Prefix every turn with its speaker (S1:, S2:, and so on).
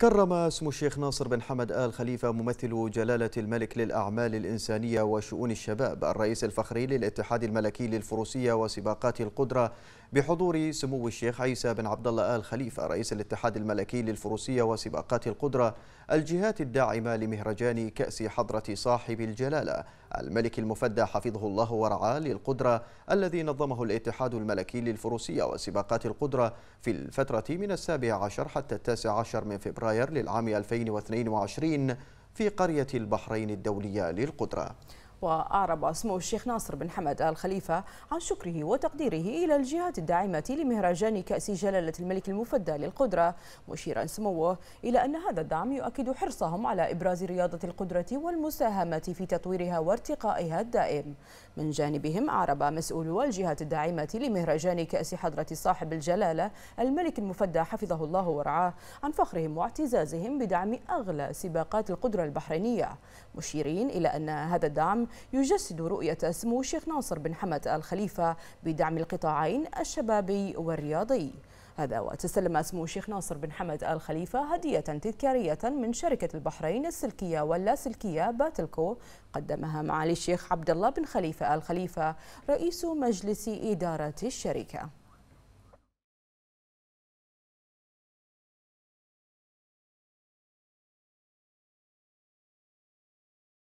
S1: كرم اسم الشيخ ناصر بن حمد آل خليفة ممثل جلالة الملك للأعمال الإنسانية وشؤون الشباب الرئيس الفخري للاتحاد الملكي للفروسية وسباقات القدرة بحضور سمو الشيخ عيسى بن عبد الله آل خليفة رئيس الاتحاد الملكي للفروسية وسباقات القدرة الجهات الداعمة لمهرجان كأس حضرة صاحب الجلالة الملك المفدى حفظه الله ورعاه للقدرة الذي نظمه الاتحاد الملكي للفروسية وسباقات القدرة في الفترة من السابع عشر حتى التاسع عشر من فبراير للعام 2022 في قرية البحرين الدولية للقدرة
S2: وأعرب سمو الشيخ ناصر بن حمد آل خليفة عن شكره وتقديره إلى الجهات الداعمة لمهرجان كأس جلالة الملك المفدى للقدرة مشيرا سموه إلى أن هذا الدعم يؤكد حرصهم على إبراز رياضة القدرة والمساهمة في تطويرها وارتقائها الدائم من جانبهم أعرب مسؤولو الجهات الداعمة لمهرجان كأس حضرة صاحب الجلالة الملك المفدى حفظه الله ورعاه عن فخرهم واعتزازهم بدعم أغلى سباقات القدرة البحرينية مشيرين إلى أن هذا الدعم يجسد رؤية سمو الشيخ ناصر بن حمد الخليفة بدعم القطاعين الشبابي والرياضي هذا وتسلم سمو الشيخ ناصر بن حمد الخليفة هدية تذكارية من شركة البحرين السلكية واللاسلكية باتلكو قدمها معالي الشيخ عبد الله بن خليفة الخليفة رئيس مجلس إدارة الشركة